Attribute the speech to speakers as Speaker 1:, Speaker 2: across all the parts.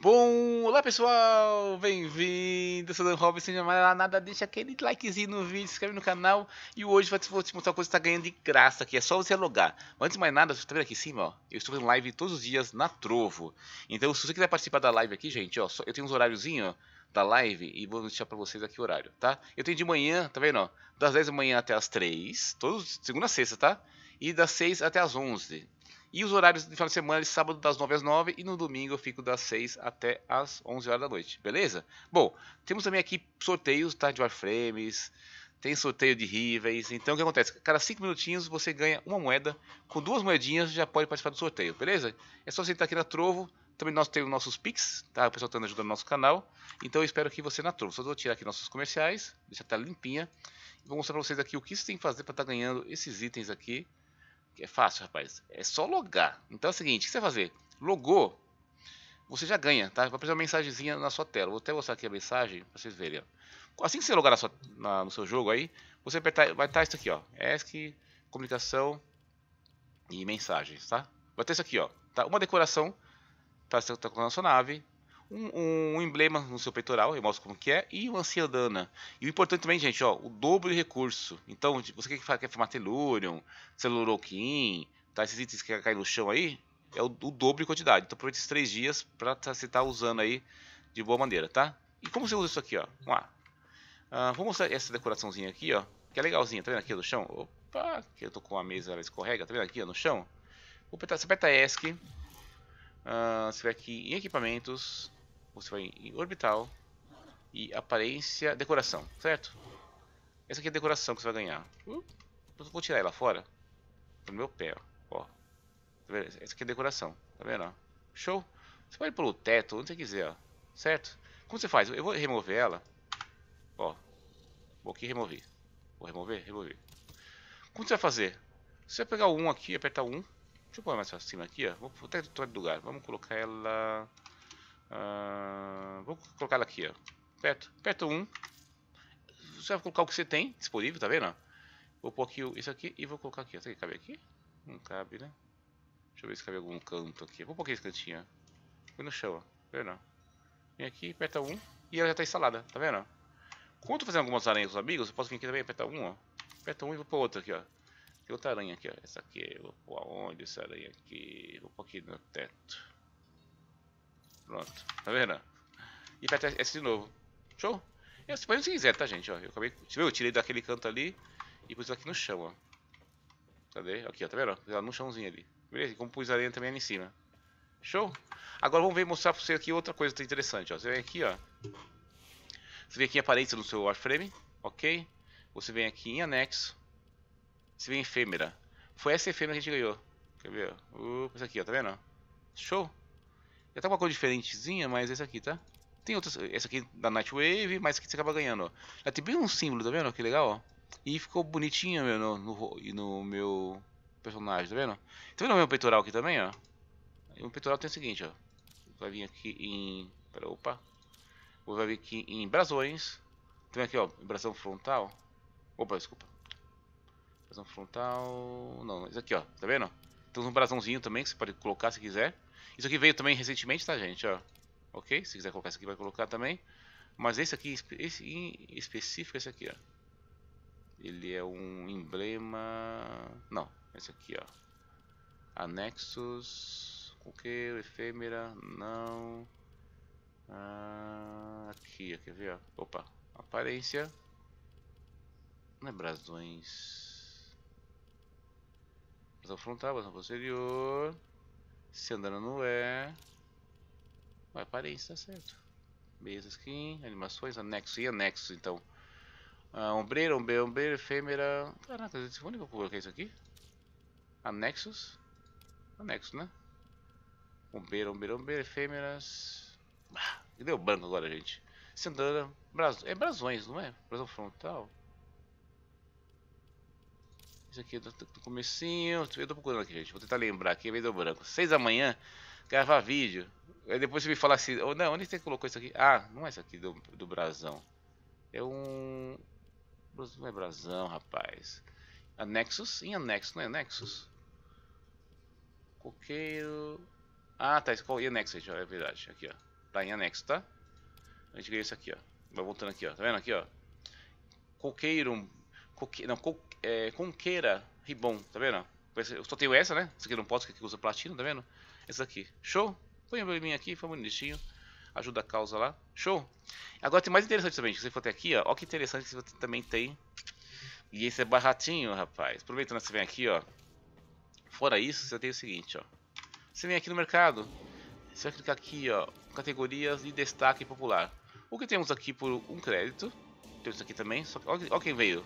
Speaker 1: Bom, olá pessoal, bem-vindo, sou o Dan Robson, não mais é nada, deixa aquele likezinho no vídeo, se inscreve no canal e hoje vou te mostrar uma coisa que está ganhando de graça aqui, é só você logar. Mas antes de mais nada, você tá vendo aqui em cima, ó, eu estou fazendo live todos os dias na Trovo, então se você quiser participar da live aqui, gente, ó, eu tenho uns horáriozinho da live e vou deixar para vocês aqui o horário, tá? Eu tenho de manhã, tá vendo, ó, das 10 da manhã até as 3, todos, segunda a sexta, tá? E das 6 até as 11, e os horários de final de semana, é sábado das 9 às 9 e no domingo eu fico das 6 até as 11 horas da noite, beleza? Bom, temos também aqui sorteios tá, de wireframes, tem sorteio de ríveis. Então o que acontece? Cada 5 minutinhos você ganha uma moeda. Com duas moedinhas já pode participar do sorteio, beleza? É só você entrar aqui na Trovo. Também nós temos nossos Pix, tá? O pessoal está ajudando o nosso canal. Então eu espero que você na Trovo. Só vou tirar aqui nossos comerciais, deixar a tela limpinha. Vou mostrar para vocês aqui o que você tem que fazer para estar tá ganhando esses itens aqui. É fácil, rapaz. É só logar. Então é o seguinte, o que você vai fazer? Logou, você já ganha, tá? Vai aparecer uma mensagenzinha na sua tela. Vou até mostrar aqui a mensagem pra vocês verem, ó. Assim que você logar na sua, na, no seu jogo aí, você apertar, vai estar tá, tá isso aqui, ó. ESC, comunicação e mensagens, tá? Vai ter isso aqui, ó. Tá? Uma decoração para tá, tá com a sua nave, um, um, emblema no seu peitoral, eu mostro como que é, e uma ciandana. E o importante também, gente, ó, o dobro de recurso. Então, você quer, quer formar Tellurium, Celuroquim, tá? Esses itens que caem no chão aí, é o, o dobro de quantidade. Então aproveita esses três dias pra tá, você tá usando aí de boa maneira, tá? E como você usa isso aqui, ó? Vamos lá. Ah, vou mostrar essa decoraçãozinha aqui, ó. Que é legalzinha, tá vendo aqui no chão? Opa, que eu tô com a mesa, ela escorrega, tá vendo aqui ó, no chão? Vou apertar, você aperta ESC. Ah, você vai aqui em equipamentos você vai em orbital e aparência, decoração, certo? Essa aqui é a decoração que você vai ganhar. Hum, eu vou tirar ela fora. do meu pé, ó. Tá Essa aqui é a decoração, tá vendo? Show? Você pode ir pelo teto, onde você quiser, ó. Certo? Como você faz? Eu vou remover ela. Ó. Vou aqui remover. Vou remover? Remover. Como você vai fazer? Você vai pegar o 1 aqui, apertar um 1. Deixa eu pôr mais pra cima aqui, ó. Vou até trocar de lugar. Vamos colocar ela... Ah, vou colocar ela aqui, ó. Perto, perto 1. Você vai colocar o que você tem disponível, tá vendo? Vou pôr aqui isso aqui e vou colocar aqui. Será que cabe aqui? Não cabe, né? Deixa eu ver se cabe algum canto aqui. Vou pôr aqui esse cantinho, ó. Foi no chão, ó. Tá vendo? Vem aqui, aperta 1 e ela já tá instalada, tá vendo? Quando eu fazer algumas aranhas com os amigos, eu posso vir aqui também, apertar 1, ó. Aperta 1 e vou pôr outra aqui, ó. Tem outra aranha aqui, ó. Essa aqui, eu vou pôr aonde essa aranha aqui? Vou pôr aqui no teto. Pronto. Tá vendo? E aperta S de novo. Show? Eu, você pode se quiser, tá, gente? Ó, eu acabei. Você Eu tirei daquele canto ali e pus aqui no chão, ó. Cadê? Aqui, ó, tá vendo? Ela no chãozinho ali. Beleza? E como pus a areia também ali em cima. Show? Agora vamos ver mostrar pra você aqui outra coisa tá interessante, ó. Você vem aqui, ó. Você vem aqui em aparência do seu Warframe, ok? Você vem aqui em anexo. Você vem em efêmera. Foi essa efêmera que a gente ganhou. Quer ver? uh, isso aqui, ó, tá vendo? Show? Já tá com uma cor diferentezinha, mas esse aqui, tá? Tem outras. Esse aqui da Nightwave, mas que você acaba ganhando, ó. Já tem bem um símbolo, tá vendo? Que legal, ó. E ficou bonitinho, meu, no, no, no meu personagem, tá vendo? Tá vendo o meu peitoral aqui também, ó? E o peitoral tem o seguinte, ó. Vai vir aqui em... Pera, opa. Vai vir aqui em brasões. Tem aqui, ó, brasão frontal. Opa, desculpa. Brasão frontal... Não, isso aqui, ó. Tá vendo? Tem um brasãozinho também que você pode colocar se quiser. Isso aqui veio também recentemente, tá, gente? Ó. Ok? Se quiser colocar isso aqui, vai colocar também. Mas esse aqui, esse em específico, esse aqui, ó. Ele é um emblema... Não, esse aqui, ó. Anexos... Coqueiro, efêmera... Não... Ah, aqui, ó, quer ver? Ó. Opa, aparência... Não é brasões... Brasão frontal, brasão posterior... Se andando é. Vai, parei, tá certo. Mesa skin, animações, anexo e anexos então. Ah, ombreira, ombreira, ombreira, efêmera. Caraca, único que eu é coloquei isso aqui? Anexos? Anexo, né? Ombreira, ombreira, ombreira efêmeras. Ah, deu branco agora, gente. Sandana, é brasões, não é? Brasão frontal aqui é do, do comecinho. Eu tô procurando aqui, gente. Vou tentar lembrar aqui, meio do branco. Seis da manhã, gravar vídeo. Aí depois você me fala assim, oh, não, onde você colocou isso aqui? Ah, não é isso aqui do, do brasão. É um... Não é brasão, rapaz. Anexos? Em anexos, não é Coqueiro... Ah, tá, isso é anexo, gente, ó, é verdade. Aqui, ó. Tá em anexo, tá? A gente ganhou isso aqui, ó. Vai voltando aqui, ó. Tá vendo aqui, ó? Coqueiro Coque... Não, co... é, Conqueira Ribbon, tá vendo? Eu só tenho essa, né? Essa aqui não posso, que aqui usa platino, tá vendo? Essa aqui. Show? Põe um mim aqui, foi bonitinho. Ajuda a causa lá. Show? Agora tem mais interessante também. Se você for até aqui, ó. Ó que interessante que você também tem. E esse é baratinho, rapaz. Aproveitando que você vem aqui, ó. Fora isso, você tem o seguinte, ó. Você vem aqui no mercado. Você vai clicar aqui, ó. Categorias de destaque popular. O que temos aqui por um crédito. Temos aqui também. Só que, ó, ó quem veio.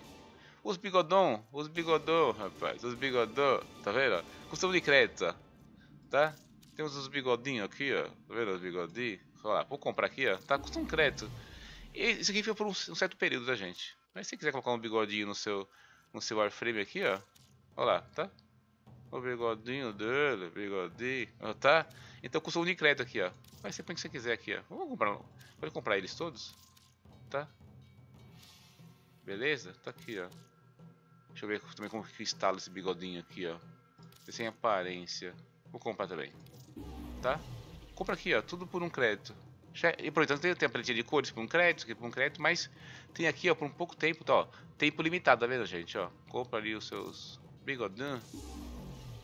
Speaker 1: Os bigodão, os bigodão, rapaz, os bigodão, tá vendo? Custom de crédito, tá? Temos os bigodinhos aqui, ó, tá vendo os bigodinhos? Olha lá, vou comprar aqui, ó, tá custom crédito. E isso aqui fica por um, certo período da gente. Mas se você quiser colocar um bigodinho no seu, no seu wireframe aqui, ó, olha lá, tá? O bigodinho dele, bigodinho, ó, tá? Então custom de crédito aqui, ó. Mas você põe o que você quiser aqui, ó. Vamos comprar, pode comprar eles todos, tá? Beleza? Tá aqui, ó. Deixa eu ver também como que instala esse bigodinho aqui, ó. Sem aparência. Vou comprar também. Tá? Compra aqui, ó. Tudo por um crédito. E portanto tem, tem a paletinha de cores por um crédito, aqui por um crédito, mas tem aqui, ó, por um pouco tempo, tá, ó. Tempo limitado, tá vendo, gente, ó. Compra ali os seus bigodinhos.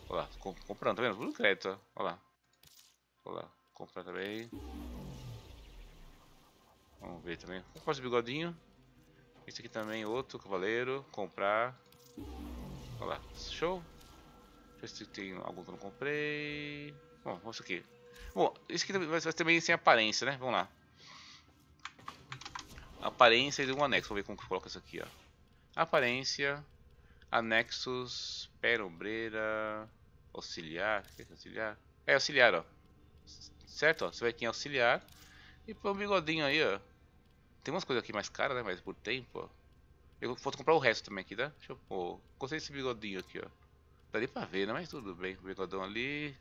Speaker 1: Olha lá, comp comprando, tá vendo? Por um crédito, ó. Olha lá. Olha lá, comprar também. Vamos ver também. Comprar esse bigodinho. Esse aqui também, outro cavaleiro. Comprar. Olha lá, show. Deixa eu ver se tem algum que eu não comprei. Bom, vamos aqui. Bom, isso aqui vai ser também sem aparência, né? Vamos lá. Aparência e um anexo. Vamos ver como que coloca isso aqui, ó. Aparência, anexos, pera ombreira, auxiliar. O é que é auxiliar? É auxiliar, ó. Certo? Ó. Você vai aqui em auxiliar. E põe um bigodinho aí, ó. Tem umas coisas aqui mais caras, né? Mas por tempo, ó. Eu vou comprar o resto também aqui, tá? Deixa eu pôr. Gostei desse bigodinho aqui, ó. Daria pra ver, né? Mas tudo bem. Bigodão ali.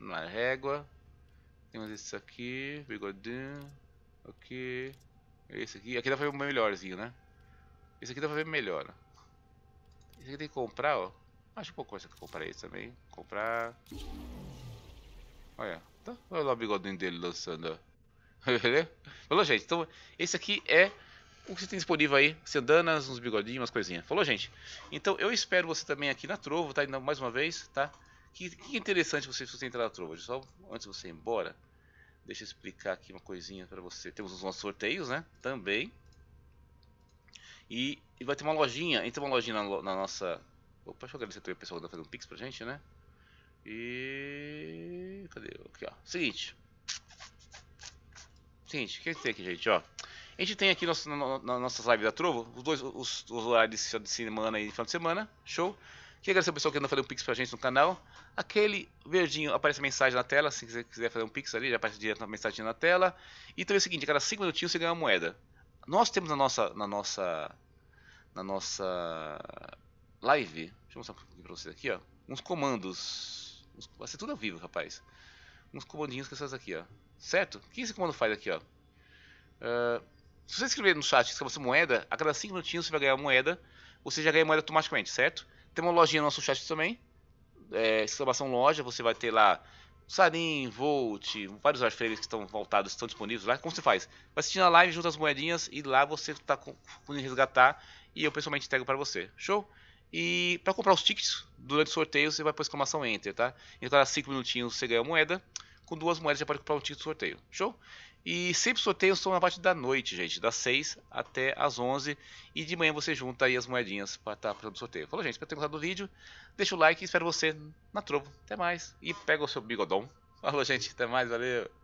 Speaker 1: Na é régua. Temos esse aqui. Bigodinho. Aqui. Esse aqui. Aqui dá pra ver melhorzinho, né? Esse aqui dá pra ver melhor. Ó. Esse aqui tem que comprar, ó. Acho pouco coisa que eu comprei esse também. Comprar. Olha. Tá? Olha lá o bigodinho dele lançando, ó. Beleza? Falou, gente. Então, esse aqui é o que você tem disponível aí, sedanas, uns bigodinhos, umas coisinhas. Falou, gente? Então eu espero você também aqui na Trovo, tá? Mais uma vez, tá? Que, que interessante você, você entrar na Trovo. Só antes de você ir embora, deixa eu explicar aqui uma coisinha para você. Temos os nossos sorteios, né? Também. E, e vai ter uma lojinha, entra uma lojinha na, na nossa... Opa, deixa eu agradecer também o pessoal que tá fazendo um pix pra gente, né? E... cadê? Aqui, ó. Seguinte. Seguinte, o que tem aqui, gente, ó? A gente tem aqui nosso, no, na, nossas lives da Trovo, os dois os, os horários de semana e de final de semana. Show. Queria agradecer o pessoal que ainda fazer um pix pra gente no canal. Aquele verdinho aparece a mensagem na tela, se quiser, quiser fazer um pix ali, já aparece direto a mensagem na tela. E também é o seguinte, a cada 5 minutinhos você ganha uma moeda. Nós temos na nossa na nossa na nossa live, deixa eu mostrar um pra vocês aqui, ó, uns comandos. Uns, vai ser tudo ao vivo, rapaz. Uns comandinhos que essas aqui, ó. Certo? O que esse comando faz aqui, ó? Uh, se você escrever no chat você moeda, a cada 5 minutinhos você vai ganhar moeda, você já ganha moeda automaticamente, certo? Tem uma lojinha no nosso chat também, é, exclamação loja, você vai ter lá Sarin, Volt, vários artifacts que estão voltados, estão disponíveis lá. Como você faz? Vai assistindo a live, junta as moedinhas e lá você está podendo resgatar e eu pessoalmente entrego para você. Show? E para comprar os tickets, durante o sorteio você vai para exclamação Enter, tá? E a cada 5 minutinhos você ganha moeda. Com duas moedas já pode comprar um ticket do sorteio. Show? E sempre sorteios são na parte da noite, gente, das 6 até as 11. E de manhã você junta aí as moedinhas para estar tá fazendo sorteio. Falou, gente, espero ter gostado do vídeo. Deixa o like e espero você na Trovo. Até mais. E pega o seu bigodão. Falou, gente, até mais, valeu.